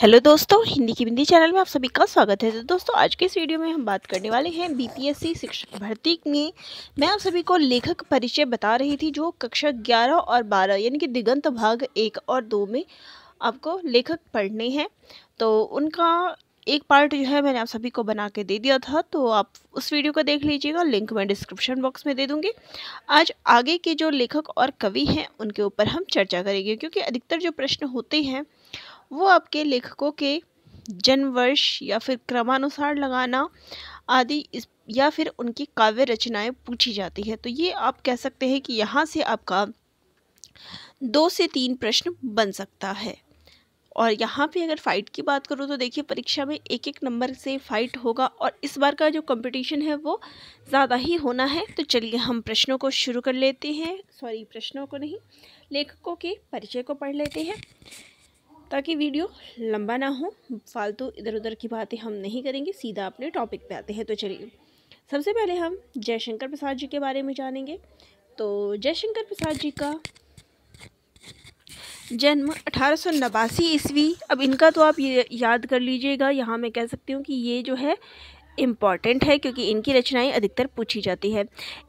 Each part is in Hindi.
हेलो दोस्तों हिंदी की हिंदी चैनल में आप सभी का स्वागत है तो दोस्तों आज के इस वीडियो में हम बात करने वाले हैं बीपीएससी शिक्षक भर्ती में मैं आप सभी को लेखक परिचय बता रही थी जो कक्षा 11 और 12 यानी कि दिगंत भाग एक और दो में आपको लेखक पढ़ने हैं तो उनका एक पार्ट जो है मैंने आप सभी को बना के दे दिया था तो आप उस वीडियो को देख लीजिएगा लिंक मैं डिस्क्रिप्शन बॉक्स में दे दूँगी आज आगे के जो लेखक और कवि हैं उनके ऊपर हम चर्चा करेंगे क्योंकि अधिकतर जो प्रश्न होते हैं वो आपके लेखकों के जन्मवर्ष या फिर क्रमानुसार लगाना आदि इस या फिर उनकी काव्य रचनाएं पूछी जाती है तो ये आप कह सकते हैं कि यहाँ से आपका दो से तीन प्रश्न बन सकता है और यहाँ पे अगर फ़ाइट की बात करूँ तो देखिए परीक्षा में एक एक नंबर से फ़ाइट होगा और इस बार का जो कंपटीशन है वो ज़्यादा ही होना है तो चलिए हम प्रश्नों को शुरू कर लेते हैं सॉरी प्रश्नों को नहीं लेखकों के परिचय को पढ़ लेते हैं ताकि वीडियो लंबा ना हो फालतू इधर उधर की बातें हम नहीं करेंगे सीधा अपने टॉपिक पे आते हैं तो चलिए सबसे पहले हम जयशंकर प्रसाद जी के बारे में जानेंगे तो जयशंकर प्रसाद जी का जन्म अठारह ईस्वी अब इनका तो आप ये याद कर लीजिएगा यहाँ मैं कह सकती हूँ कि ये जो है इम्पॉर्टेंट है क्योंकि इनकी रचनाएं अधिकतर पूछी जाती है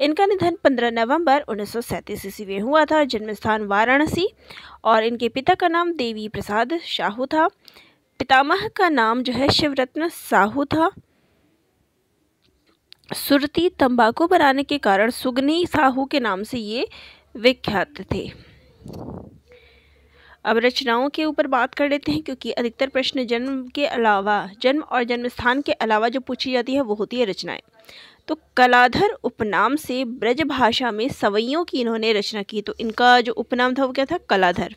इनका निधन 15 नवंबर उन्नीस सौ ईस्वी में हुआ था जन्म स्थान वाराणसी और इनके पिता का नाम देवी प्रसाद साहू था पितामह का नाम जो है शिवरत्न साहू था सुरती तंबाकू बनाने के कारण सुगनी साहू के नाम से ये विख्यात थे अब रचनाओं के ऊपर बात कर लेते हैं क्योंकि अधिकतर प्रश्न जन्म के अलावा जन्म और जन्म स्थान के अलावा जो पूछी जाती है वो होती है रचनाएं तो कलाधर उपनाम से ब्रज भाषा में सवैयों की इन्होंने रचना की तो इनका जो उपनाम था वो क्या था कलाधर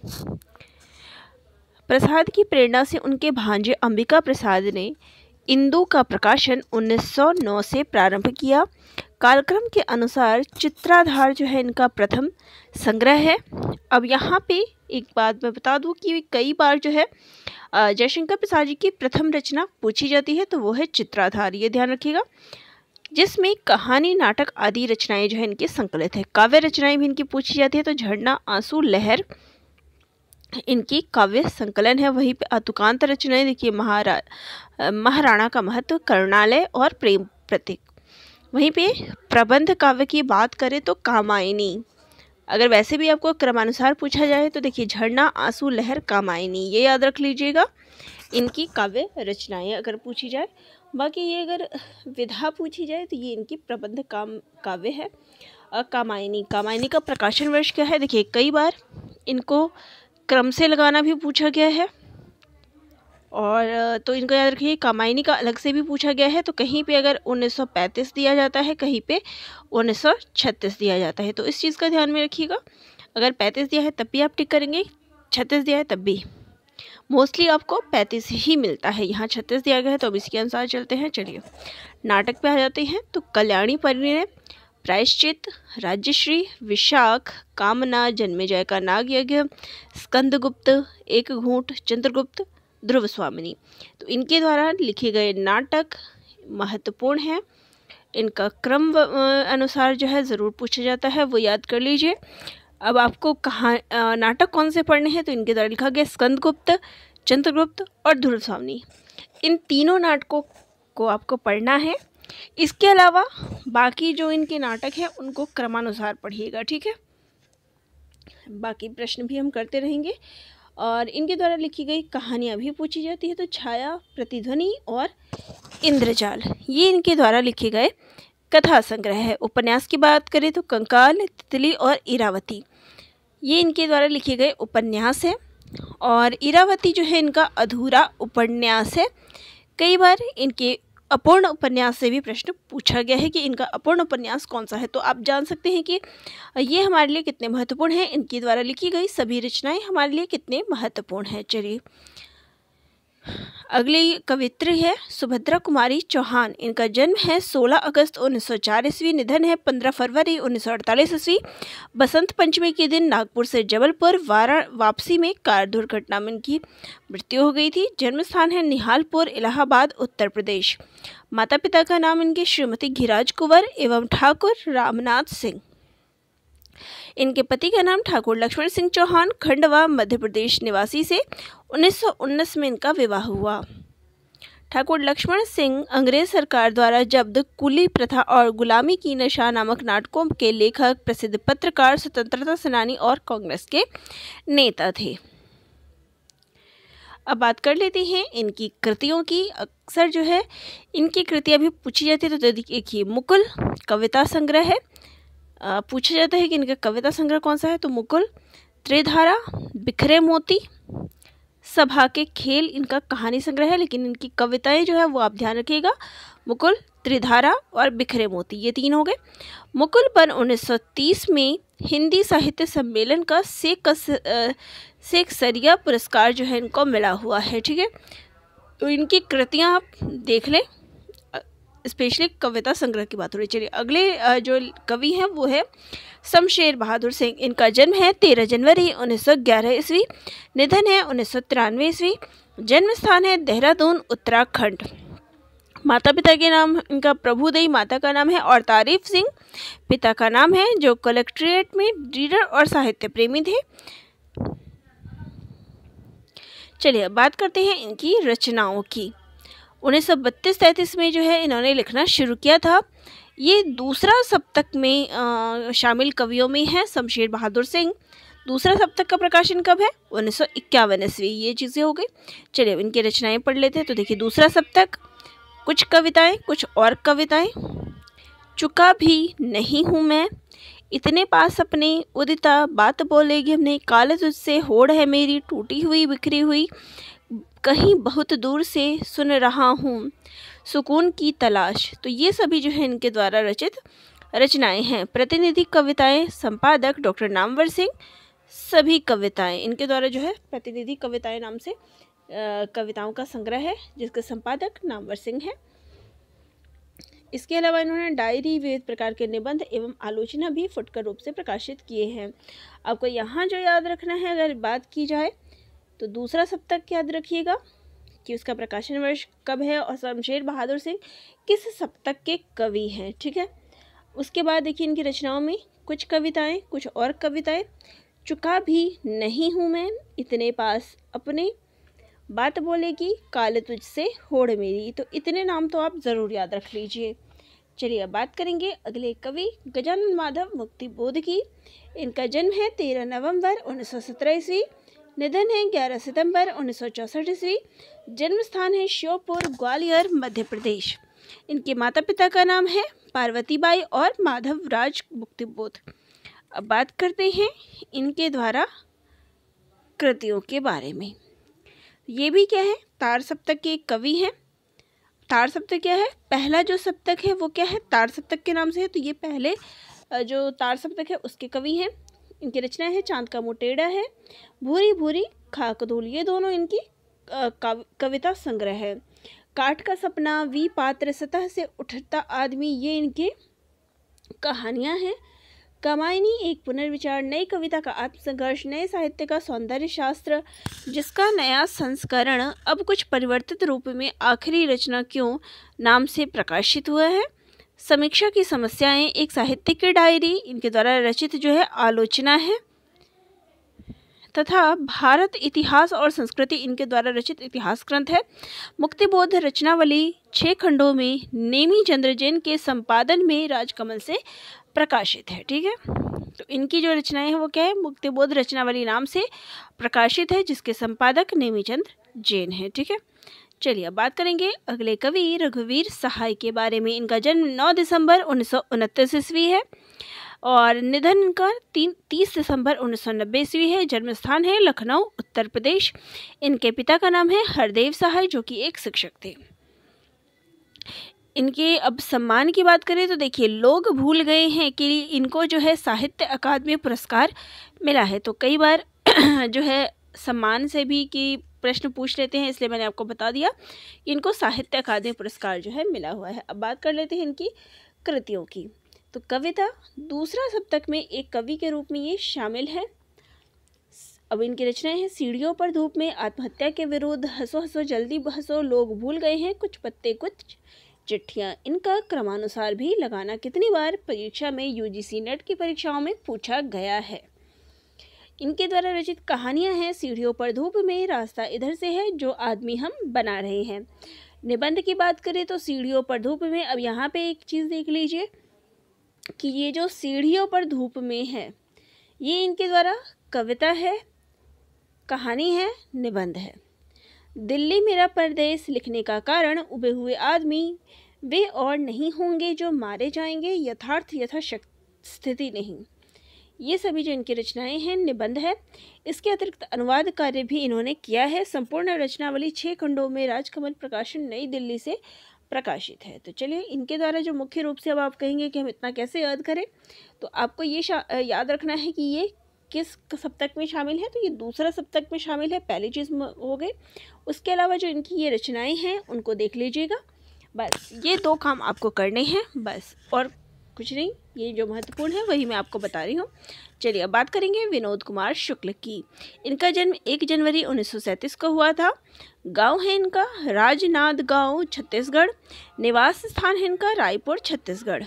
प्रसाद की प्रेरणा से उनके भांजे अंबिका प्रसाद ने इंदु का प्रकाशन 1909 से प्रारंभ किया कालक्रम के अनुसार चित्राधार जो है इनका प्रथम संग्रह है अब यहाँ पे एक बात मैं बता दूँ कि कई बार जो है जयशंकर प्रसाद जी की प्रथम रचना पूछी जाती है तो वो है चित्राधार ये ध्यान रखिएगा जिसमें कहानी नाटक आदि रचनाएं जो है इनके संकलित है काव्य रचनाएं भी इनकी पूछी जाती है तो झरना आंसू लहर इनकी काव्य संकलन है वहीं पे अतुकांत रचनाएं देखिए महारा महाराणा का महत्व करणालय और प्रेम प्रतीक वहीं पे प्रबंध काव्य की बात करें तो कामायनी अगर वैसे भी आपको क्रमानुसार पूछा जाए तो देखिए झरना आंसू लहर कामायनी ये याद रख लीजिएगा इनकी काव्य रचनाएं अगर पूछी जाए बाकी ये अगर विधा पूछी जाए तो ये इनकी प्रबंध काम काव्य है कामायनी कामायनी का प्रकाशन वर्ष क्या है देखिए कई बार इनको क्रम से लगाना भी पूछा गया है और तो इनको याद रखिए कामायनी का अलग से भी पूछा गया है तो कहीं पे अगर 1935 दिया जाता है कहीं पे 1936 दिया जाता है तो इस चीज़ का ध्यान में रखिएगा अगर 35 दिया है तब भी आप टिक करेंगे 36 दिया है तब भी मोस्टली आपको पैंतीस ही मिलता है यहाँ छत्तीस दिया गया है तो अब इसके अनुसार चलते हैं चलिए नाटक पर आ जाते हैं तो कल्याणी परिणय प्रायश्चित राज्यश्री विशाख कामना जन्मेजय का नाग यज्ञ स्कंदगुप्त एक घूट चंद्रगुप्त ध्रुव स्वामिनी तो इनके द्वारा लिखे गए नाटक महत्वपूर्ण हैं इनका क्रम अनुसार जो है ज़रूर पूछा जाता है वो याद कर लीजिए अब आपको कहाँ नाटक कौन से पढ़ने हैं तो इनके द्वारा लिखा गया स्कंदगुप्त चंद्रगुप्त और ध्रुव स्वामी इन तीनों नाटकों को आपको पढ़ना है इसके अलावा बाकी जो इनके नाटक हैं उनको क्रमानुसार पढ़िएगा ठीक है बाकी प्रश्न भी हम करते रहेंगे और इनके द्वारा लिखी गई कहानियाँ भी पूछी जाती है तो छाया प्रतिध्वनि और इंद्रजाल ये इनके द्वारा लिखे गए कथा संग्रह है उपन्यास की बात करें तो कंकाल तितली और इरावती ये इनके द्वारा लिखे गए उपन्यास है और इरावती जो है इनका अधूरा उपन्यास है कई बार इनके अपूर्ण उपन्यास से भी प्रश्न पूछा गया है कि इनका अपूर्ण उपन्यास कौन सा है तो आप जान सकते हैं कि ये हमारे लिए कितने महत्वपूर्ण हैं इनके द्वारा लिखी गई सभी रचनाएं हमारे लिए कितने महत्वपूर्ण हैं चलिए अगली कवित्री है सुभद्रा कुमारी चौहान इनका जन्म है 16 अगस्त चार ईस्वी निधन है 15 फरवरी अड़तालीस ईस्वी बसंत पंचमी के दिन नागपुर से जबलपुर वारा वापसी में कार दुर्घटना में इनकी मृत्यु हो गई थी जन्म स्थान है निहालपुर इलाहाबाद उत्तर प्रदेश माता पिता का नाम इनके श्रीमती घिराज कुंवर एवं ठाकुर रामनाथ सिंह इनके पति का नाम ठाकुर लक्ष्मण सिंह चौहान खंडवा मध्य प्रदेश निवासी से उन्नीस में इनका विवाह हुआ ठाकुर लक्ष्मण सिंह अंग्रेज सरकार द्वारा जब्द कुली प्रथा और गुलामी की नशा नामक नाटकों के लेखक प्रसिद्ध पत्रकार स्वतंत्रता सेनानी और कांग्रेस के नेता थे अब बात कर लेते हैं इनकी कृतियों की अक्सर जो है इनकी कृतियां भी पूछी जाती है तो, तो देखिए मुकुल कविता संग्रह है पूछा जाता है कि इनका कविता संग्रह कौन सा है तो मुकुल त्रिधारा बिखरे मोती सभा के खेल इनका कहानी संग्रह है लेकिन इनकी कविताएं जो है वो आप ध्यान रखिएगा मुकुल त्रिधारा और बिखरे मोती ये तीन हो गए मुकुल बन 1930 में हिंदी साहित्य सम्मेलन का शेख शेख सरिया पुरस्कार जो है इनको मिला हुआ है ठीक है तो इनकी कृतियाँ आप देख लें स्पेशली कविता संग्रह की बात हो रही है चलिए अगले जो कवि हैं वो है शमशेर बहादुर सिंह इनका जन्म है तेरह जनवरी उन्नीस सौ ग्यारह ईस्वी निधन है उन्नीस सौ तिरानवे ईस्वी जन्म स्थान है देहरादून उत्तराखंड माता पिता के नाम इनका प्रभुदेई माता का नाम है और तारीफ सिंह पिता का नाम है जो कलेक्ट्रेट में रीडर और साहित्य प्रेमी थे चलिए बात करते हैं इनकी रचनाओं की उन्नीस सौ बत्तीस तैंतीस में जो है इन्होंने लिखना शुरू किया था ये दूसरा सप्तक में आ, शामिल कवियों में है शमशेर बहादुर सिंह दूसरा सप्तक का प्रकाशन कब है उन्नीस सौ इक्यावन ईस्वी ये चीज़ें हो गई चलिए इनकी रचनाएं पढ़ लेते हैं तो देखिए दूसरा सप्तक कुछ कविताएं कुछ और कविताएं चुका भी नहीं हूँ मैं इतने पास अपने उदिता बात बोलेगी हमने काल तुझसे होड़ है मेरी टूटी हुई बिखरी हुई कहीं बहुत दूर से सुन रहा हूँ सुकून की तलाश तो ये सभी जो है इनके द्वारा रचित रचनाएं हैं प्रतिनिधि कविताएं संपादक डॉक्टर नामवर सिंह सभी कविताएं इनके द्वारा जो है प्रतिनिधि कविताएं नाम से कविताओं का संग्रह है जिसके संपादक नामवर सिंह हैं इसके अलावा इन्होंने डायरी विविध प्रकार के निबंध एवं आलोचना भी फुटकर रूप से प्रकाशित किए हैं आपको यहाँ जो याद रखना है अगर बात की जाए तो दूसरा सप्तक याद रखिएगा कि उसका प्रकाशन वर्ष कब है और शमशेर बहादुर सिंह किस सप्तक के कवि हैं ठीक है उसके बाद देखिए इनकी रचनाओं में कुछ कविताएं कुछ और कविताएं चुका भी नहीं हूँ मैं इतने पास अपने बात बोलेगी काल तुझसे होड़ मेरी तो इतने नाम तो आप ज़रूर याद रख लीजिए चलिए अब बात करेंगे अगले कवि गजानन माधव मुक्ति बोध की इनका जन्म है तेरह नवंबर उन्नीस सौ सत्रह ईस्वी निधन है 11 सितंबर उन्नीस सौ चौंसठ ईस्वी जन्म स्थान है श्योपुर ग्वालियर मध्य प्रदेश इनके माता पिता का नाम है पार्वती बाई और माधव राज मुक्तिबोध अब बात करते हैं इनके द्वारा कृतियों के बारे में ये भी क्या है तार सप्तक के कवि हैं तार सप्तक क्या है पहला जो सप्तक है वो क्या है तार सप्तक के नाम से है तो ये पहले जो तार सप्तक है उसके कवि हैं इनकी रचना है चांद का मोटेड़ा है भूरी भूरी खाक धूल ये दोनों इनकी कविता संग्रह है काट का सपना वी पात्र सतह से उठता आदमी ये इनके कहानियाँ हैं कमायनी एक पुनर्विचार नई कविता का आत्मसंघर्ष नए साहित्य का सौंदर्य शास्त्र जिसका नया संस्करण अब कुछ परिवर्तित रूप में आखिरी रचना क्यों नाम से प्रकाशित हुआ है समीक्षा की समस्याएं एक साहित्यिक की डायरी इनके द्वारा रचित जो है आलोचना है तथा भारत इतिहास और संस्कृति इनके द्वारा रचित इतिहास ग्रंथ है मुक्तिबोध रचनावली छः खंडों में नेमी चंद्र जैन के संपादन में राजकमल से प्रकाशित है ठीक है तो इनकी जो रचनाएं हैं वो क्या है मुक्तिबोध रचनावली नाम से प्रकाशित है जिसके संपादक नेमी चंद्र जैन है ठीक है चलिए अब बात करेंगे अगले कवि रघुवीर सहाय के बारे में इनका जन्म 9 दिसंबर उन्नीस सौ ईस्वी है और निधन इनका तीन तीस दिसंबर उन्नीस सौ नब्बे ईस्वी है जन्म स्थान है लखनऊ उत्तर प्रदेश इनके पिता का नाम है हरदेव सहाय जो कि एक शिक्षक थे इनके अब सम्मान की बात करें तो देखिए लोग भूल गए हैं कि इनको जो है साहित्य अकादमी पुरस्कार मिला है तो कई बार जो है सम्मान से भी कि प्रश्न पूछ लेते हैं इसलिए मैंने आपको बता दिया इनको साहित्य अकादमी पुरस्कार जो है मिला हुआ है अब बात कर लेते हैं इनकी कृतियों की तो कविता दूसरा सप्तक में एक कवि के रूप में ये शामिल है अब इनकी रचनाएं हैं सीढ़ियों पर धूप में आत्महत्या के विरुद्ध हंसो हंसो जल्दी हंसो लोग भूल गए हैं कुछ पत्ते कुछ चिट्ठियाँ इनका क्रमानुसार भी लगाना कितनी बार परीक्षा में यूजीसी नेट की परीक्षाओं में पूछा गया है इनके द्वारा रचित कहानियां हैं सीढ़ियों पर धूप में रास्ता इधर से है जो आदमी हम बना रहे हैं निबंध की बात करें तो सीढ़ियों पर धूप में अब यहाँ पे एक चीज़ देख लीजिए कि ये जो सीढ़ियों पर धूप में है ये इनके द्वारा कविता है कहानी है निबंध है दिल्ली मेरा परदेश लिखने का कारण उबे हुए आदमी वे और नहीं होंगे जो मारे जाएंगे यथार्थ यथाशक्ति स्थिति नहीं ये सभी जो इनकी रचनाएं हैं निबंध है इसके अतिरिक्त अनुवाद कार्य भी इन्होंने किया है संपूर्ण रचनावली छः खंडों में राजकमल प्रकाशन नई दिल्ली से प्रकाशित है तो चलिए इनके द्वारा जो मुख्य रूप से अब आप कहेंगे कि हम इतना कैसे याद करें तो आपको ये याद रखना है कि ये किस सप्तक में शामिल है तो ये दूसरा सप्तक में शामिल है पहली चीज़ हो गई उसके अलावा जो इनकी ये रचनाएं हैं उनको देख लीजिएगा बस ये दो काम आपको करने हैं बस और कुछ नहीं ये जो महत्वपूर्ण है वही मैं आपको बता रही हूँ चलिए अब बात करेंगे विनोद कुमार शुक्ल की इनका जन्म एक जनवरी 1937 को हुआ था गांव है इनका राजनाद गांव छत्तीसगढ़ निवास स्थान है इनका रायपुर छत्तीसगढ़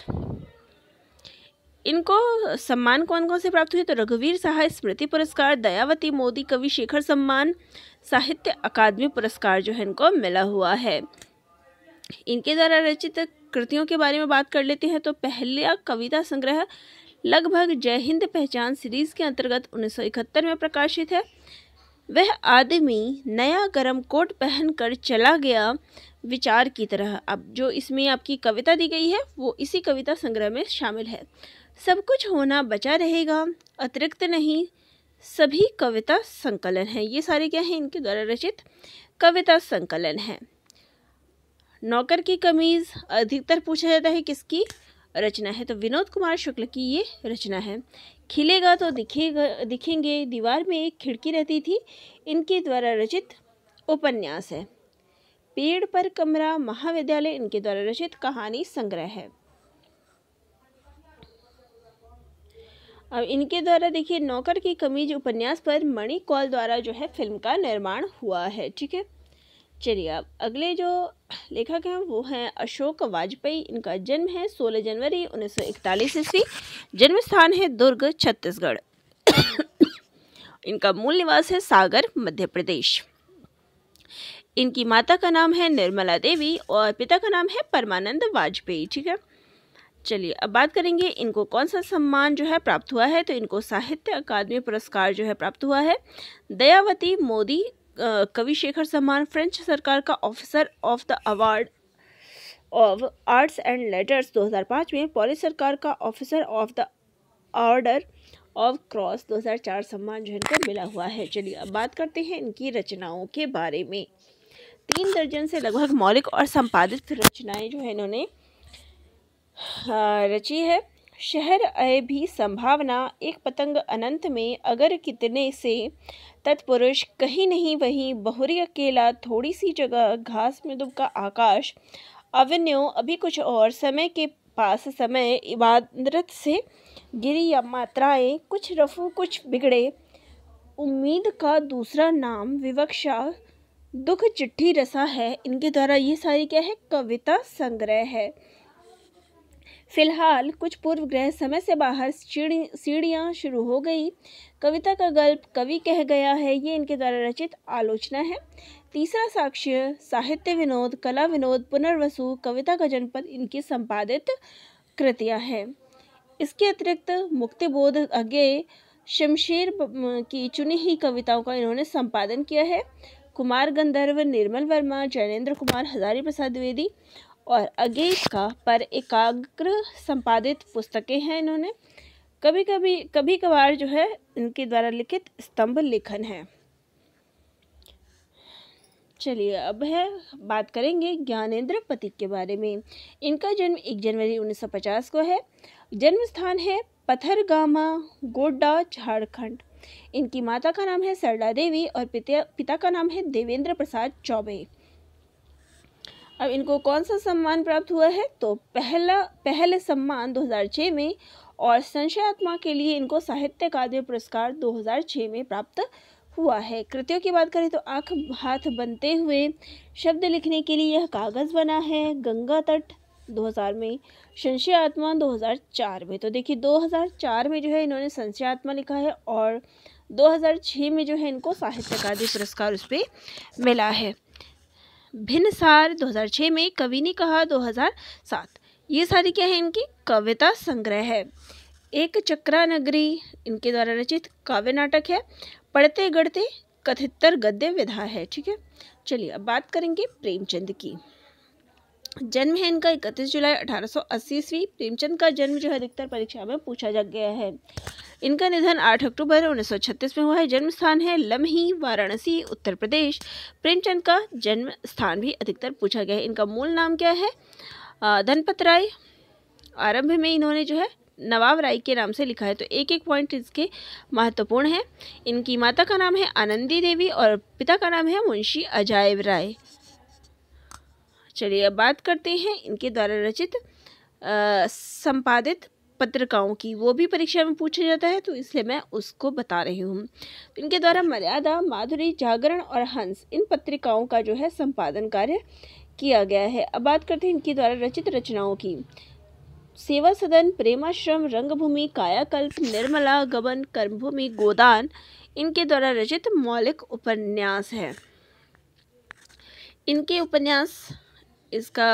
इनको सम्मान कौन कौन से प्राप्त हुए तो रघुवीर सहाय स्मृति पुरस्कार दयावती मोदी कवि शेखर सम्मान साहित्य अकादमी पुरस्कार जो है इनको मिला हुआ है इनके द्वारा रचित कृतियों के बारे में बात कर लेते हैं तो पहला कविता संग्रह लगभग जय हिंद पहचान सीरीज के अंतर्गत 1971 में प्रकाशित है वह आदमी नया गरम कोट पहनकर चला गया विचार की तरह अब जो इसमें आपकी कविता दी गई है वो इसी कविता संग्रह में शामिल है सब कुछ होना बचा रहेगा अतिरिक्त नहीं सभी कविता संकलन है ये सारे क्या हैं इनके द्वारा रचित कविता संकलन है नौकर की कमीज़ अधिकतर पूछा जाता है किसकी रचना है तो विनोद कुमार शुक्ल की ये रचना है खिलेगा तो दिखेगा दिखेंगे दीवार में एक खिड़की रहती थी इनके द्वारा रचित उपन्यास है पेड़ पर कमरा महाविद्यालय इनके द्वारा रचित कहानी संग्रह है अब इनके द्वारा देखिए नौकर की कमीज उपन्यास पर मणि द्वारा जो है फिल्म का निर्माण हुआ है ठीक है चलिए अब अगले जो लेखक हैं वो हैं अशोक वाजपेयी इनका जन्म है 16 जनवरी 1941 ईस्वी जन्म स्थान है दुर्ग छत्तीसगढ़ इनका मूल निवास है सागर मध्य प्रदेश इनकी माता का नाम है निर्मला देवी और पिता का नाम है परमानंद वाजपेयी ठीक है चलिए अब बात करेंगे इनको कौन सा सम्मान जो है प्राप्त हुआ है तो इनको साहित्य अकादमी पुरस्कार जो है प्राप्त हुआ है दयावती मोदी कवि शेखर सम्मान फ्रेंच सरकार का officer of the award of arts and letters 2005 में पॉलिस सरकार का officer of the order of cross 2004 सम्मान जो इनको मिला हुआ है चलिए अब बात करते हैं इनकी रचनाओं के बारे में तीन दर्जन से लगभग मौलिक और संपादित रचनाएं जो है इन्होंने रची है शहर अय भी संभावना एक पतंग अनंत में अगर कितने से तत्पुरुष कहीं नहीं वहीं बहुरी अकेला थोड़ी सी जगह घास में दुबका आकाश अवन्यो अभी कुछ और समय के पास समय इबादरत से गिरी या मात्राएं कुछ रफू कुछ बिगड़े उम्मीद का दूसरा नाम विवक्षा दुख चिट्ठी रसा है इनके द्वारा ये सारी क्या है कविता संग्रह है फिलहाल कुछ पूर्व ग्रह समय से बाहर सीढ़ी सीढ़ियाँ शुरू हो गई कविता का गल्प कवि कह गया है ये इनके द्वारा रचित आलोचना है तीसरा साक्ष्य साहित्य विनोद कला विनोद पुनर्वसु कविता का जनपद इनकी संपादित कृतियाँ हैं इसके अतिरिक्त मुक्तिबोध अज्ञे शमशेर की चुनी ही कविताओं का इन्होंने संपादन किया है कुमार गंधर्व निर्मल वर्मा जैनेन्द्र कुमार हजारी प्रसाद द्विवेदी और अगे का पर एकाग्र संपादित पुस्तकें हैं इन्होंने कभी कभी कभी कभार जो है इनके द्वारा लिखित स्तंभ लेखन है चलिए अब है बात करेंगे ज्ञानेन्द्र पति के बारे में इनका जन्म 1 जनवरी 1950 को है जन्म स्थान है पथरगामा गोड्डा झारखंड इनकी माता का नाम है सरला देवी और पिता पिता का नाम है देवेंद्र प्रसाद चौबे अब इनको कौन सा सम्मान प्राप्त हुआ है तो पहला पहले सम्मान 2006 में और संशयात्मा के लिए इनको साहित्य अकादमी पुरस्कार 2006 में प्राप्त हुआ है कृतियों की बात करें तो आँख हाथ बनते हुए शब्द लिखने के लिए यह कागज़ बना है गंगा तट 2000 में संशयात्मा 2004 में तो देखिए 2004 में जो है इन्होंने संशयात्मा लिखा है और 2006 में जो है इनको साहित्य अकादमी पुरस्कार उस पर मिला है भिन्नसार 2006 में कवि ने कहा 2007 ये सारी क्या है इनकी कविता संग्रह है एक चक्रा नगरी इनके द्वारा रचित काव्य नाटक है पढ़ते गढ़ते कथितर गद्य विधा है ठीक है चलिए अब बात करेंगे प्रेमचंद की जन्म है इनका इकतीस जुलाई अठारह अस्सी ईस्वी प्रेमचंद का जन्म जो है अधिकतर परीक्षा में पूछा जा गया है इनका निधन 8 अक्टूबर 1936 में हुआ है जन्म स्थान है लम्ही वाराणसी उत्तर प्रदेश प्रेमचंद का जन्म स्थान भी अधिकतर पूछा गया है इनका मूल नाम क्या है धनपत राय आरंभ में इन्होंने जो है नवाब राय के नाम से लिखा है तो एक एक पॉइंट इसके महत्वपूर्ण है इनकी माता का नाम है आनंदी देवी और पिता का नाम है मुंशी अजायब राय चलिए अब बात करते हैं इनके द्वारा रचित संपादित पत्रिकाओं की वो भी परीक्षा में पूछा जाता है तो इसलिए मैं उसको बता रही हूँ इनके द्वारा मर्यादा माधुरी जागरण और हंस इन पत्रिकाओं का जो है संपादन कार्य किया गया है अब बात करते हैं इनके द्वारा रचित रचनाओं की सेवा सदन प्रेमाश्रम रंगभूमि कायाकल्प निर्मला गबन कर्मभूमि गोदान इनके द्वारा रचित मौलिक उपन्यास है इनके उपन्यास इसका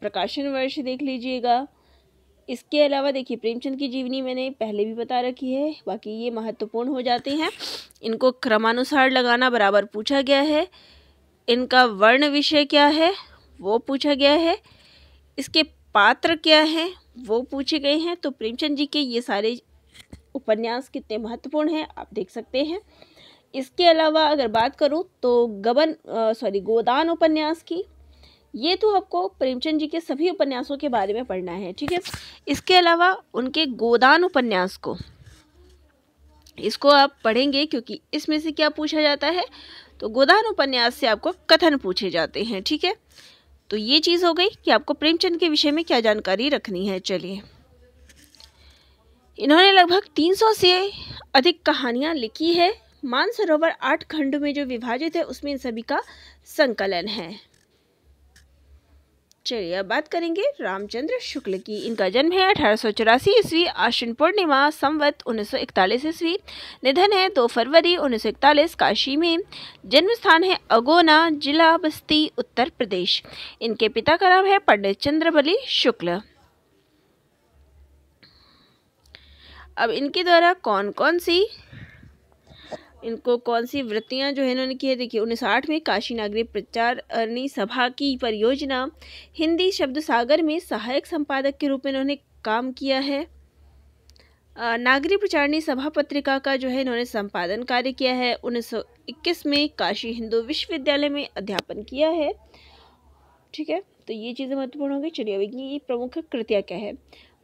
प्रकाशन वर्ष देख लीजिएगा इसके अलावा देखिए प्रेमचंद की जीवनी मैंने पहले भी बता रखी है बाकी ये महत्वपूर्ण हो जाते हैं इनको क्रमानुसार लगाना बराबर पूछा गया है इनका वर्ण विषय क्या है वो पूछा गया है इसके पात्र क्या हैं वो पूछे गए हैं तो प्रेमचंद जी के ये सारे उपन्यास कितने महत्वपूर्ण हैं आप देख सकते हैं इसके अलावा अगर बात करूँ तो गबन सॉरी गोदान उपन्यास की ये तो आपको प्रेमचंद जी के सभी उपन्यासों के बारे में पढ़ना है ठीक है इसके अलावा उनके गोदान उपन्यास को इसको आप पढ़ेंगे क्योंकि इसमें से क्या पूछा जाता है तो गोदान उपन्यास से आपको कथन पूछे जाते हैं ठीक है तो ये चीज़ हो गई कि आपको प्रेमचंद के विषय में क्या जानकारी रखनी है चलिए इन्होंने लगभग 300 से अधिक कहानियाँ लिखी है मानसरोवर आठ खंड में जो विभाजित है उसमें इन सभी का संकलन है चलिए अब बात करेंगे रामचंद्र शुक्ल की इनका जन्म है अठारह सौ चौरासी ईस्वी आश्विन पूर्णिमा संवत उन्नीस सौ इकतालीस ईस्वी निधन है दो फरवरी उन्नीस सौ इकतालीस काशी में जन्म स्थान है अगोना जिला बस्ती उत्तर प्रदेश इनके पिता का नाम है पंडित चंद्रबली शुक्ल अब इनके द्वारा कौन कौन सी इनको कौन सी वृत्तियाँ जो है इन्होंने की है देखिए उनसाठ में काशी नागरी प्रचारणी सभा की परियोजना हिंदी शब्द सागर में सहायक संपादक के रूप में इन्होंने काम किया है नागरी प्रचारणी सभा पत्रिका का जो है इन्होंने संपादन कार्य किया है उन्नीस सौ इक्कीस में काशी हिंदू विश्वविद्यालय में अध्यापन किया है ठीक है तो ये चीज़ें महत्वपूर्ण होंगी चलिए अभी ये प्रमुख कृतियाँ क्या है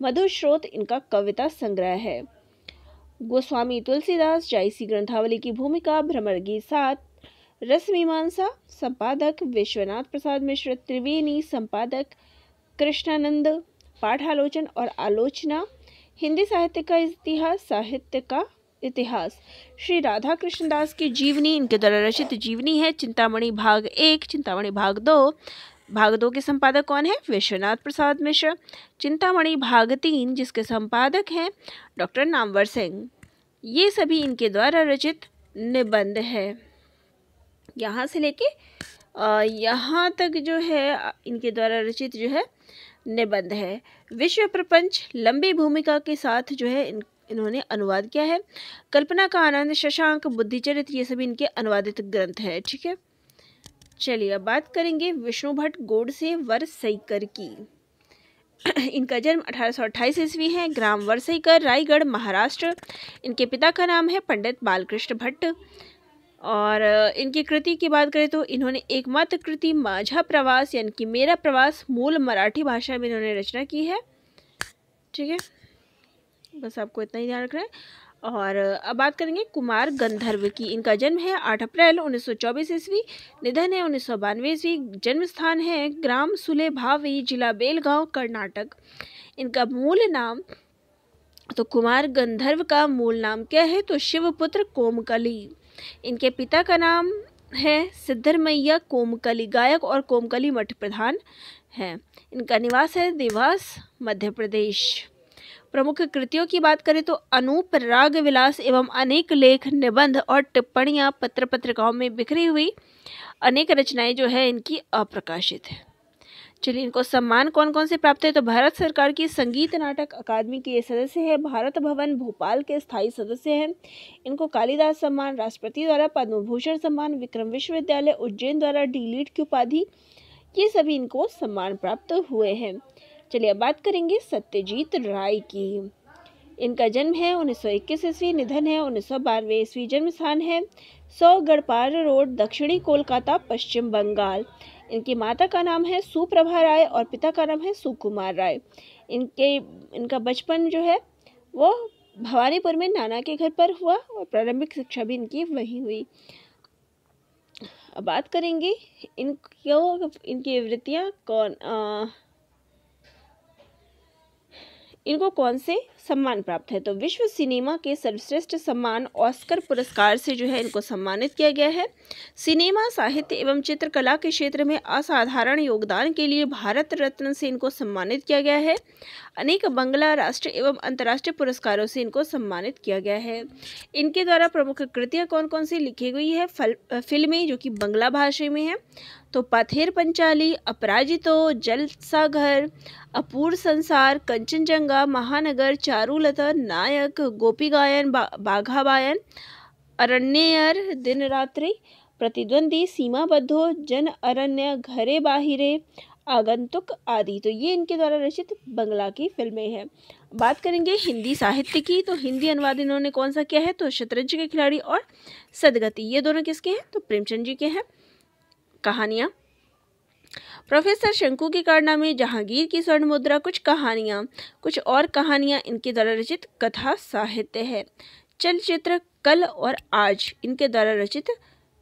मधु स्रोत इनका कविता संग्रह है गोस्वामी तुलसीदास जायसी ग्रंथावली की भूमिका भ्रमरगी सात रस मीमांसा संपादक विश्वनाथ प्रसाद मिश्र त्रिवेणी संपादक कृष्णानंद पाठालोचन और आलोचना हिंदी साहित्य का इतिहास साहित्य का इतिहास श्री राधा कृष्णदास की जीवनी इनके द्वारा रचित जीवनी है चिंतामणि भाग एक चिंतामणि भाग दो भाग दो के संपादक कौन है विश्वनाथ प्रसाद मिश्र चिंतामणि भाग तीन जिसके संपादक हैं डॉक्टर नामवर सिंह ये सभी इनके द्वारा रचित निबंध है यहाँ से लेके यहाँ तक जो है इनके द्वारा रचित जो है निबंध है विश्व प्रपंच लंबी भूमिका के साथ जो है इन इन्होंने अनुवाद किया है कल्पना का आनंद शशांक बुद्धिचरित ये सभी इनके अनुवादित ग्रंथ है ठीक है चलिए अब बात करेंगे विष्णु भट्ट गोडसे वरसईकर की इनका जन्म अठारह अट्ठाईस ईस्वी है ग्राम वरसईकर रायगढ़ महाराष्ट्र इनके पिता का नाम है पंडित बालकृष्ण भट्ट और इनकी कृति की बात करें तो इन्होंने एकमात्र कृति माझा प्रवास यानी कि मेरा प्रवास मूल मराठी भाषा में इन्होंने रचना की है ठीक है बस आपको इतना ही ध्यान रखना है और अब बात करेंगे कुमार गंधर्व की इनका जन्म है 8 अप्रैल 1924 ईस्वी निधन है उन्नीस सौ ईस्वी जन्म स्थान है ग्राम सुले भावी जिला बेलगांव कर्नाटक इनका मूल नाम तो कुमार गंधर्व का मूल नाम क्या है तो शिवपुत्र कोमकली इनके पिता का नाम है सिद्धरमैया कोमकली गायक और कोमकली मठ प्रधान है इनका निवास है देवास मध्य प्रदेश प्रमुख कृतियों की बात करें तो अनूप राग विलास एवं अनेक लेख निबंध और टिप्पणियाँ पत्र पत्रिकाओं में बिखरी हुई अनेक रचनाएं जो है इनकी अप्रकाशित है चलिए इनको सम्मान कौन कौन से प्राप्त है तो भारत सरकार की संगीत नाटक अकादमी के ये सदस्य है भारत भवन भोपाल के स्थायी सदस्य हैं इनको कालिदास सम्मान राष्ट्रपति द्वारा पद्म भूषण सम्मान विक्रम विश्वविद्यालय उज्जैन द्वारा डी की उपाधि ये सभी इनको सम्मान प्राप्त हुए हैं चलिए अब बात करेंगे सत्यजीत राय की इनका जन्म है 1921 ईस्वी निधन है उन्नीस सौ बानवे ईस्वी जन्म स्थान है सौ गढ़पार रोड दक्षिणी कोलकाता पश्चिम बंगाल इनकी माता का नाम है सुप्रभा राय और पिता का नाम है सुकुमार राय इनके इनका बचपन जो है वो भवानीपुर में नाना के घर पर हुआ और प्रारंभिक शिक्षा भी इनकी वहीं हुई अब बात करेंगे इनको इनकी वृत्तियाँ कौन आ, इनको कौन से सम्मान प्राप्त है तो विश्व सिनेमा के सर्वश्रेष्ठ सम्मान ऑस्कर पुरस्कार से जो है इनको सम्मानित किया गया है सिनेमा साहित्य एवं चित्रकला के क्षेत्र में असाधारण योगदान के लिए भारत रत्न से इनको सम्मानित किया गया है अनेक बंगला राष्ट्र एवं अंतर्राष्ट्रीय पुरस्कारों से इनको सम्मानित किया गया है इनके द्वारा प्रमुख कृतियाँ कौन कौन सी लिखी गई है फिल्में जो कि बंगला भाषा में है तो पथेर पंचाली अपराजितो जलसाघर अपूर संसार कंचनजंगा महानगर चारूलता नायक गोपी गायन बा, बाघा बायन अरण्यर दिन रात्रि प्रतिद्वंदी सीमाबद्धो जन अरण्य घरे बाहिरे आगंतुक आदि तो ये इनके द्वारा रचित बंगला की फिल्में हैं बात करेंगे हिंदी साहित्य की तो हिंदी अनुवाद इन्होंने कौन सा किया है तो शतरंज के खिलाड़ी और सदगति ये दोनों किसके हैं तो प्रेमचंद जी के हैं कहानियाँ प्रोफेसर शंकु के कारनामे जहांगीर की स्वर्ण मुद्रा कुछ कहानियाँ कुछ और कहानियाँ इनके द्वारा रचित कथा साहित्य है चलचित्र कल और आज इनके द्वारा रचित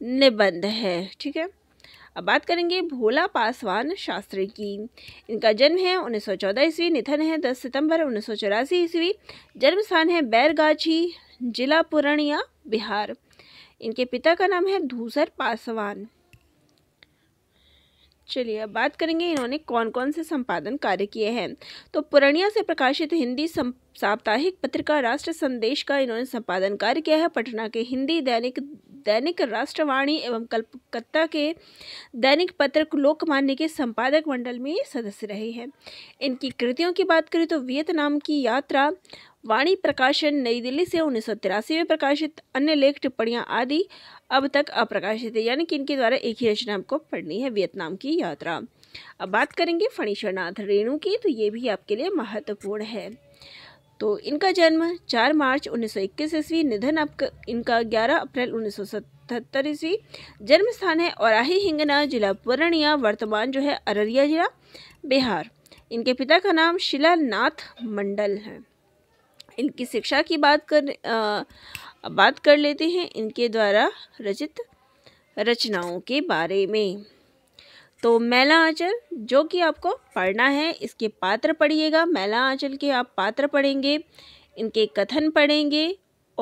निबंध है ठीक है अब बात करेंगे भोला पासवान शास्त्री की इनका जन्म है 1914 ईस्वी निधन है 10 सितंबर उन्नीस ईस्वी जन्म स्थान है बैरगाछी जिला पुरणिया बिहार इनके पिता का नाम है धूसर पासवान चलिए अब बात करेंगे इन्होंने कौन कौन से संपादन कार्य किए हैं तो पुरानिया से प्रकाशित हिंदी साप्ताहिक पत्रिका राष्ट्र संदेश का इन्होंने संपादन कार्य किया है पटना के हिंदी दैनिक दैनिक राष्ट्रवाणी एवं कलकत्ता के दैनिक पत्र लोकमान्य के संपादक मंडल में सदस्य रहे हैं इनकी कृतियों की बात करें तो वियतनाम की यात्रा वाणी प्रकाशन नई दिल्ली से उन्नीस में प्रकाशित अन्य लेख टिप्पणियाँ आदि अब तक अप्रकाशित है यानी कि इनके द्वारा एक ही रचना आपको पढ़नी है वियतनाम की यात्रा अब बात करेंगे फणीश्वरनाथ रेणु की तो ये भी आपके लिए महत्वपूर्ण है तो इनका जन्म 4 मार्च 1921 ईस्वी निधन आपका इनका 11 अप्रैल 1977 ईस्वी जन्म स्थान है औराही हिंगना जिला पूर्णिया वर्तमान जो है अररिया जिला बिहार इनके पिता का नाम शिलानाथ मंडल है इनकी शिक्षा की बात कर आ, अब बात कर लेते हैं इनके द्वारा रचित रचनाओं के बारे में तो मैला आंचल जो कि आपको पढ़ना है इसके पात्र पढ़िएगा मैला आंचल के आप पात्र पढ़ेंगे इनके कथन पढ़ेंगे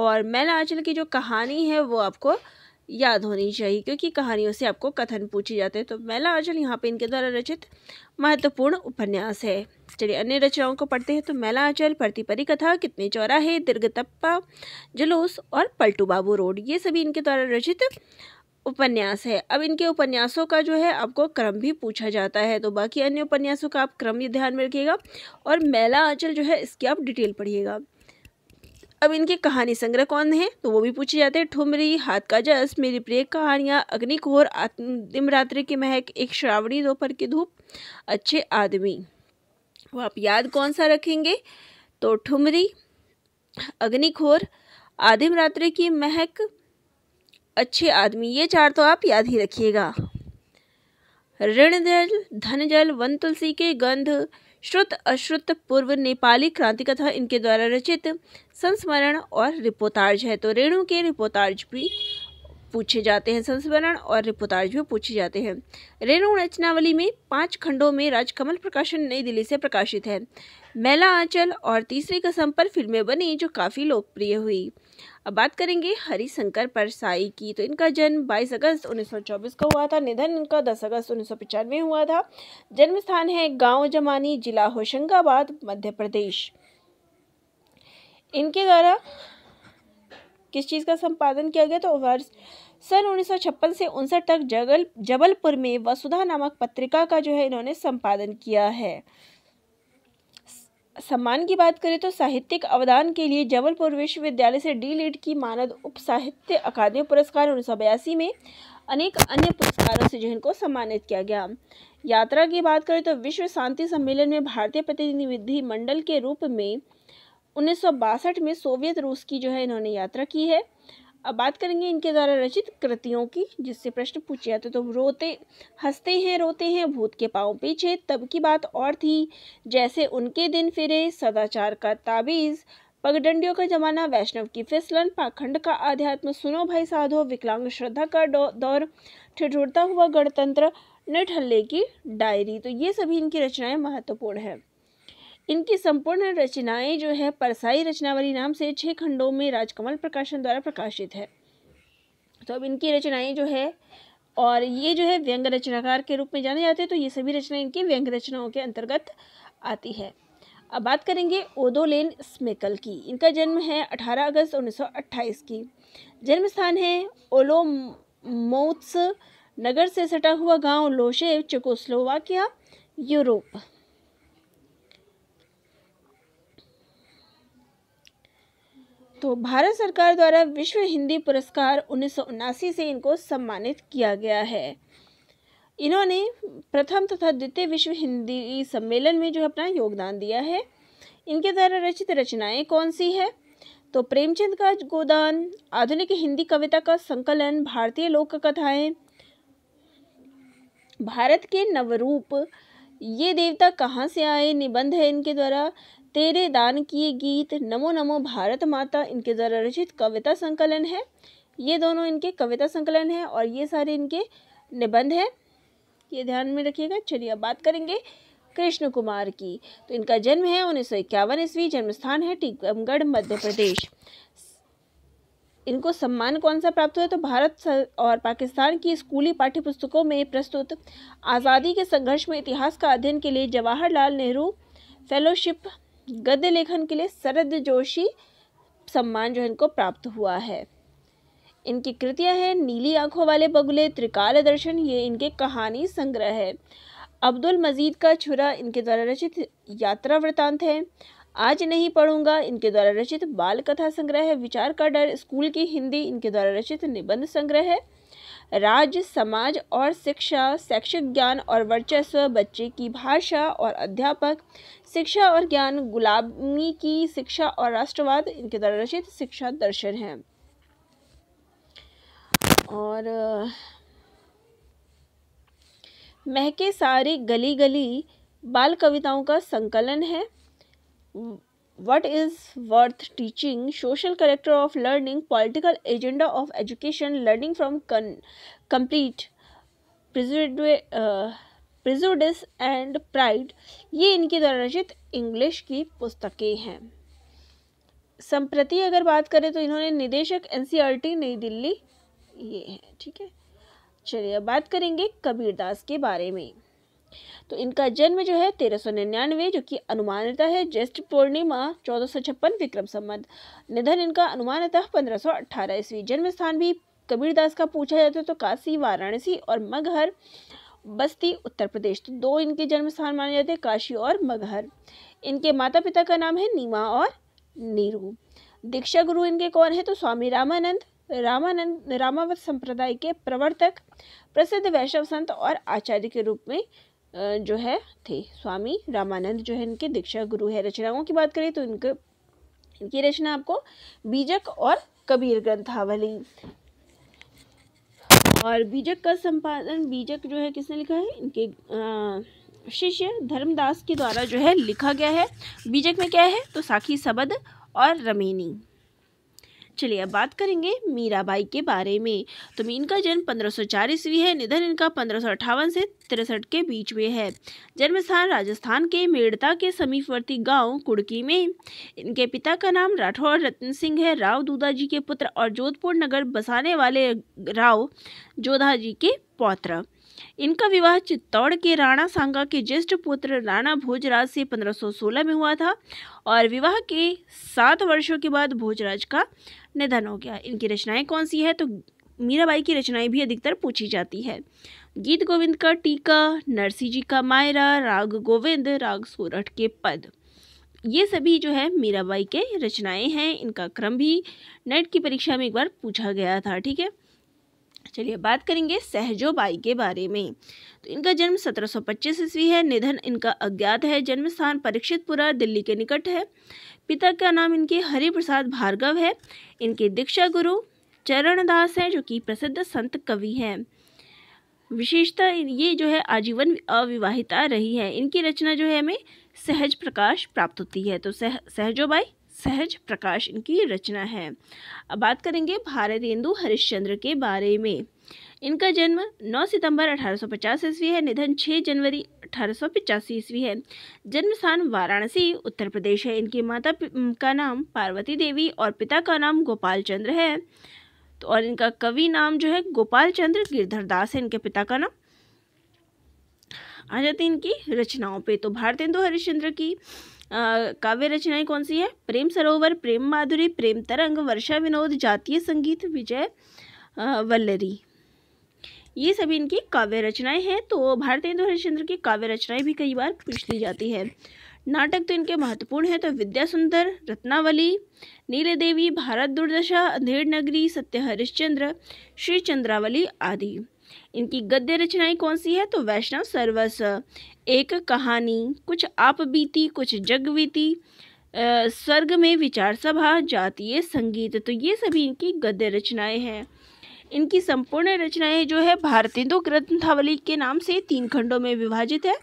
और मैला आंचल की जो कहानी है वो आपको याद होनी चाहिए क्योंकि कहानियों से आपको कथन पूछे जाते हैं तो मैला आंचल यहाँ पे इनके द्वारा रचित महत्वपूर्ण उपन्यास है चलिए अन्य रचनाओं को पढ़ते हैं तो मैला आंचल भर्ती परी कथा कितने चौराहे दीर्घतप्पा जुलूस और पलटू बाबू रोड ये सभी इनके द्वारा रचित उपन्यास है अब इनके उपन्यासों का जो है आपको क्रम भी पूछा जाता है तो बाकी अन्य उपन्यासों का आप क्रम भी ध्यान में रखिएगा और मैला आंचल जो है इसकी आप डिटेल पढ़िएगा अब इनके कहानी संग्रह कौन है तो वो भी पूछे जाते हैं ठुमरी हाथ का जस मेरी प्रिय कहानियाँ अग्निकोर आत्म रात्रि की महक एक श्रावणी दोपहर की धूप अच्छे आदमी वो आप याद कौन सा रखेंगे तो ठुमरी अग्निखोर आदिम रात्रि की महक अच्छे आदमी ये चार तो आप याद ही रखिएगा ऋण जल धन जल वन तुलसी के गंध श्रुत अश्रुत पूर्व नेपाली क्रांति कथा इनके द्वारा रचित संस्मरण और रिपोतार्ज है तो रेणु के रिपोतार्ज भी पूछे जाते हैं संस्मरण और रिपोतार्ज भी पूछे जाते हैं रेणु रचनावली में पांच खंडों में राजकमल प्रकाशन नई दिल्ली से प्रकाशित है मेला आंचल और तीसरी कसम पर फिल्में बनी जो काफ़ी लोकप्रिय हुई अब बात करेंगे हरिशंकर परसाई की तो इनका जन्म 22 अगस्त 1924 को हुआ था निधन इनका 10 अगस्त उन्नीस में हुआ था जन्म स्थान है गांव जमानी जिला होशंगाबाद मध्य प्रदेश इनके द्वारा किस चीज़ का संपादन किया गया तो वर्ष सन 1956 से उनसठ तक जगल जबलपुर में वसुधा नामक पत्रिका का जो है इन्होंने संपादन किया है सम्मान की बात करें तो साहित्यिक अवदान के लिए जबलपुर विश्वविद्यालय से डी लीड की मानद उप साहित्य अकादमी पुरस्कार उन्नीस में अनेक अन्य पुरस्कारों से जो इनको सम्मानित किया गया यात्रा की बात करें तो विश्व शांति सम्मेलन में भारतीय प्रतिनिधि मंडल के रूप में उन्नीस में सोवियत रूस की जो है इन्होंने यात्रा की है अब बात करेंगे इनके द्वारा रचित कृतियों की जिससे प्रश्न पूछे जाते तो रोते हंसते हैं रोते हैं भूत के पाँव पीछे तब की बात और थी जैसे उनके दिन फिरे सदाचार का ताबीज़ पगडंडियों का जमाना वैष्णव की फिसलन पाखंड का आध्यात्म सुनो भाई साधो विकलांग श्रद्धा का दौर ठिठुरता हुआ गणतंत्र निठल्ले की डायरी तो ये सभी इनकी रचनाएं महत्वपूर्ण हैं इनकी संपूर्ण रचनाएं जो है परसाई रचनावली नाम से छः खंडों में राजकमल प्रकाशन द्वारा प्रकाशित है तो अब इनकी रचनाएं जो है और ये जो है व्यंग रचनाकार के रूप में जाने जाते हैं तो ये सभी रचनाएं इनकी व्यंग रचनाओं के अंतर्गत आती है अब बात करेंगे ओदोलेन स्मेकल की इनका जन्म है 18 अगस्त 1928 की जन्म स्थान है ओलो मोत्स नगर से सटा हुआ गांव लोशे चकोस्लोवाकिया यूरोप तो भारत सरकार द्वारा विश्व हिंदी पुरस्कार उन्नीस से इनको सम्मानित किया गया है इन्होंने प्रथम तथा द्वितीय विश्व हिंदी सम्मेलन में जो अपना योगदान दिया है इनके द्वारा रचित रचनाएं कौन सी है तो प्रेमचंद का गोदान आधुनिक हिंदी कविता का संकलन भारतीय लोक कथाएं भारत के नवरूप ये देवता कहाँ से आए निबंध है इनके द्वारा तेरे दान किए गीत नमो नमो भारत माता इनके द्वारा रचित कविता संकलन है ये दोनों इनके कविता संकलन है और ये सारे इनके निबंध हैं ये ध्यान में रखिएगा चलिए अब बात करेंगे कृष्ण कुमार की तो इनका जन्म है उन्नीस सौ इक्यावन ईस्वी जन्म स्थान है टीकमगढ़ मध्य प्रदेश इनको सम्मान कौन सा प्राप्त हुआ तो भारत और पाकिस्तान की स्कूली पाठ्य पुस्तकों में प्रस्तुत आज़ादी के संघर्ष में इतिहास का अध्ययन के लिए जवाहरलाल नेहरू फेलोशिप गद्य लेखन के लिए शरद जोशी सम्मान जो इनको प्राप्त हुआ है इनकी कृतियां हैं नीली आंखों वाले बगुले त्रिकाल दर्शन ये इनके कहानी संग्रह है अब्दुल मजीद का छुरा इनके द्वारा रचित यात्रा वृतांत है आज नहीं पढ़ूंगा इनके द्वारा रचित बाल कथा संग्रह है विचार का डर स्कूल की हिंदी इनके द्वारा रचित निबंध संग्रह है राज्य समाज और शिक्षा शैक्षिक ज्ञान और वर्चस्व बच्चे की भाषा और अध्यापक शिक्षा और ज्ञान गुलामी की शिक्षा और राष्ट्रवाद इनके द्वारा रचित शिक्षा दर्शन है और महके सारे गली गली बाल कविताओं का संकलन है what is worth teaching social character of learning political agenda of education learning from complete preserve prejudice and pride ये इनकी द्वारा रचित इंग्लिश की पुस्तकें हैं संप्रति अगर बात करें तो इन्होंने निदेशक एनसीईआरटी e नई दिल्ली ये है ठीक है चलिए अब बात करेंगे कबीरदास के बारे में तो इनका जन्म जो है तेरह सौ निन्यानवे जो कि अनुमानता है ज्येष्ठ पूर्णिमा चौदह सौ छप्पन विक्रम संबंध निधन इनका अनुमानतः पंद्रह सौ अट्ठारह ईस्वी जन्म स्थान भी कबीरदास का पूछा जाता है तो काशी वाराणसी और मगहर बस्ती उत्तर प्रदेश तो दो इनके जन्म स्थान माने जाते हैं काशी और मगहर इनके माता पिता का नाम है नीमा और नीरू दीक्षा गुरु इनके कौन है तो स्वामी रामानंद रामानंद रामावत संप्रदाय के प्रवर्तक प्रसिद्ध वैष्णव संत और आचार्य के रूप में जो है थे स्वामी रामानंद जो है इनके दीक्षा गुरु है रचनाओं की बात करें तो इनके इनकी रचना आपको बीजक और कबीर ग्रंथावली और बीजक का संपादन बीजक जो है किसने लिखा है इनके शिष्य धर्मदास के द्वारा जो है लिखा गया है बीजक में क्या है तो साखी सबद और रमेनी चलिए अब बात करेंगे मीराबाई के बारे में तो मीन का जन्म पंद्रह सौ चार ईस्वी है निधन इनका पंद्रह से तिरसठ के बीच में है जन्म स्थान राजस्थान के मेड़ता के समीपवर्ती गांव कुड़की में इनके पिता का नाम राठौर रतन सिंह है राव दूदा जी के पुत्र और जोधपुर नगर बसाने वाले राव जोधा जी के पौत्र इनका विवाह चित्तौड़ के राणा सांगा के ज्येष्ठ पुत्र राणा भोजराज से 1516 में हुआ था और विवाह के सात वर्षों के बाद भोजराज का निधन हो गया इनकी रचनाएं कौन सी है तो मीराबाई की रचनाएं भी अधिकतर पूछी जाती है गीत गोविंद का टीका नरसी जी का मायरा राग गोविंद राग सोरठ के पद ये सभी जो है मीराबाई के रचनाएं हैं इनका क्रम भी नेट की परीक्षा में एक बार पूछा गया था ठीक है चलिए बात करेंगे सहजो बाई के बारे में तो इनका जन्म 1725 ईस्वी है निधन इनका अज्ञात है जन्म स्थान परीक्षितपुरा दिल्ली के निकट है पिता का नाम इनके हरिप्रसाद भार्गव है इनके दीक्षा गुरु चरणदास हैं जो कि प्रसिद्ध संत कवि हैं विशेषता ये जो है आजीवन अविवाहिता रही है इनकी रचना जो है हमें सहज प्रकाश प्राप्त होती है तो सह सहजोबाई सहज प्रकाश इनकी रचना है अब बात करेंगे भारत हिंदू हरिश्चंद्र के बारे में इनका जन्म 9 सितंबर 1850 ईस्वी है निधन 6 जनवरी अठारह ईस्वी है जन्म स्थान वाराणसी उत्तर प्रदेश है इनकी माता का नाम पार्वती देवी और पिता का नाम गोपाल चंद्र है तो और इनका कवि नाम जो है गोपाल चंद्र गिरधर दास है इनके पिता का नाम आ जाते हैं इनकी रचनाओं पे तो भारतेंदु हरिश्चंद्र की काव्य रचनाएं कौन सी है प्रेम सरोवर प्रेम माधुरी प्रेम तरंग वर्षा विनोद जातीय संगीत विजय वल्लरी ये सभी इनकी काव्य रचनाएं हैं तो भारतेंदु हरिश्चंद्र की काव्य रचनाएं भी कई बार पूछ ली जाती है नाटक तो इनके महत्वपूर्ण हैं तो विद्या सुंदर रत्नावली नील देवी भारत दुर्दशा अंधेर नगरी सत्य हरिश्चंद्र श्री चंद्रावली आदि इनकी गद्य रचनाएं कौन सी है तो वैष्णव सर्वस्व एक कहानी कुछ आप बीती कुछ जग बीती स्वर्ग में विचार सभा जातीय संगीत तो ये सभी इनकी गद्य रचनाएं हैं इनकी संपूर्ण रचनाएं जो है भारतेंदु ग्रंथावली के नाम से तीन खंडों में विभाजित है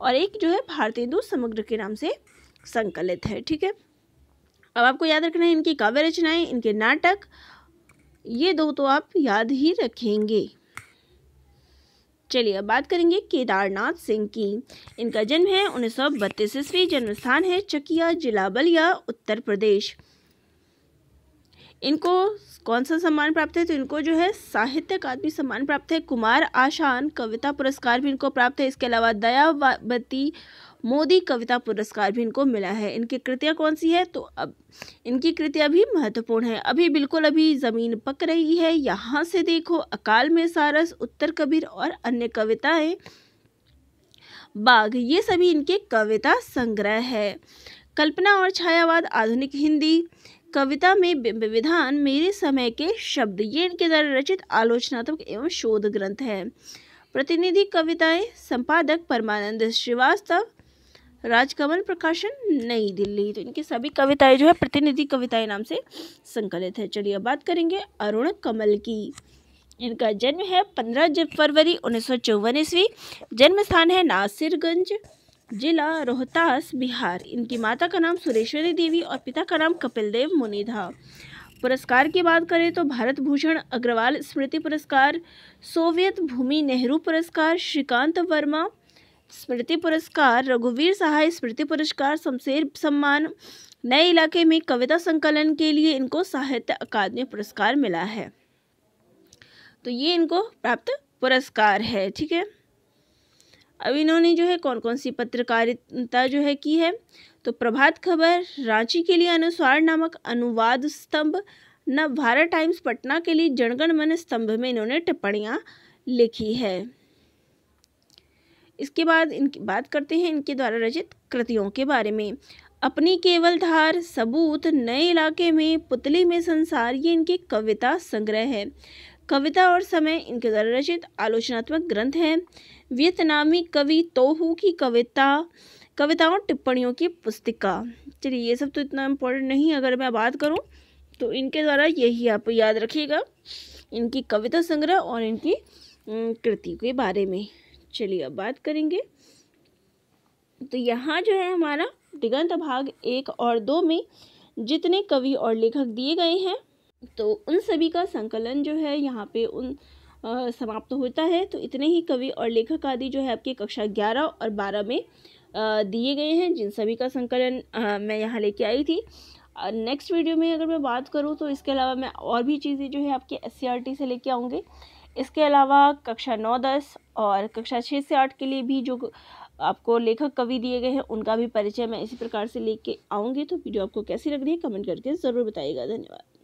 और एक जो है भारतेंदु समग्र के नाम से संकलित है ठीक है अब आपको याद रखना है इनकी काव्य रचनाएं इनके नाटक ये दो तो आप याद ही रखेंगे चलिए अब बात करेंगे केदारनाथ सिंह की इनका जन्म है उन्नीस सौ बत्तीस ईस्वी जन्म स्थान है चकिया जिला बलिया उत्तर प्रदेश इनको कौन सा सम्मान प्राप्त है तो इनको जो है साहित्य अकादमी सम्मान प्राप्त है कुमार आशान कविता पुरस्कार भी इनको प्राप्त है इसके अलावा दयावती मोदी कविता पुरस्कार भी इनको मिला है इनकी कृतियाँ कौन सी है तो अब इनकी कृतियाँ भी महत्वपूर्ण है अभी बिल्कुल अभी ज़मीन पक रही है यहाँ से देखो अकाल में सारस उत्तर कबीर और अन्य कविताएं बाघ ये सभी इनके कविता संग्रह है कल्पना और छायावाद आधुनिक हिंदी कविता में विधान मेरे समय के शब्द ये इनके द्वारा रचित आलोचनात्मक एवं शोध ग्रंथ है प्रतिनिधि कविताएं संपादक परमानंद श्रीवास्तव राजकमल प्रकाशन नई दिल्ली तो इनकी सभी कविताएं जो है प्रतिनिधि कविताएं नाम से संकलित है चलिए अब बात करेंगे अरुण कमल की इनका जन्म है पंद्रह फरवरी उन्नीस सौ ईस्वी जन्म स्थान है नासिरगंज जिला रोहतास बिहार इनकी माता का नाम सुरेश्वरी देवी और पिता का नाम देव मुनि था पुरस्कार की बात करें तो भारत भूषण अग्रवाल स्मृति पुरस्कार सोवियत भूमि नेहरू पुरस्कार श्रीकांत वर्मा स्मृति पुरस्कार रघुवीर सहाय स्मृति पुरस्कार शमशेर सम्मान नए इलाके में कविता संकलन के लिए इनको साहित्य अकादमी पुरस्कार मिला है तो ये इनको प्राप्त पुरस्कार है ठीक है अब इन्होंने जो है कौन कौन सी पत्रकारिता जो है की है तो प्रभात खबर रांची के लिए अनुस्वार नामक अनुवाद स्तंभ न भारत टाइम्स पटना के लिए जनगण मन स्तंभ में इन्होंने टिप्पणियाँ लिखी है इसके बाद इनकी बात करते हैं इनके द्वारा रचित कृतियों के बारे में अपनी केवल धार सबूत नए इलाके में पुतली में संसार ये इनके कविता संग्रह है कविता और समय इनके द्वारा रचित आलोचनात्मक ग्रंथ हैं वियतनामी कवि तोहू की कविता कविताओं टिप्पणियों की पुस्तिका चलिए ये सब तो इतना इम्पोर्टेंट नहीं अगर मैं बात करूँ तो इनके द्वारा यही आप याद रखिएगा इनकी कविता संग्रह और इनकी कृति के बारे में चलिए अब बात करेंगे तो यहाँ जो है हमारा दिगंत भाग एक और दो में जितने कवि और लेखक दिए गए हैं तो उन सभी का संकलन जो है यहाँ पे उन आ, समाप्त होता है तो इतने ही कवि और लेखक आदि जो है आपके कक्षा ग्यारह और बारह में दिए गए हैं जिन सभी का संकलन आ, मैं यहाँ लेके आई थी नेक्स्ट वीडियो में अगर मैं बात करूँ तो इसके अलावा मैं और भी चीज़ें जो है आपके एस e से लेके आऊँगी इसके अलावा कक्षा नौ दस और कक्षा छः से आठ के लिए भी जो आपको लेखक कवि दिए गए हैं उनका भी परिचय मैं इसी प्रकार से लेके आऊँगी तो वीडियो आपको कैसी लग रही है कमेंट करके ज़रूर बताइएगा धन्यवाद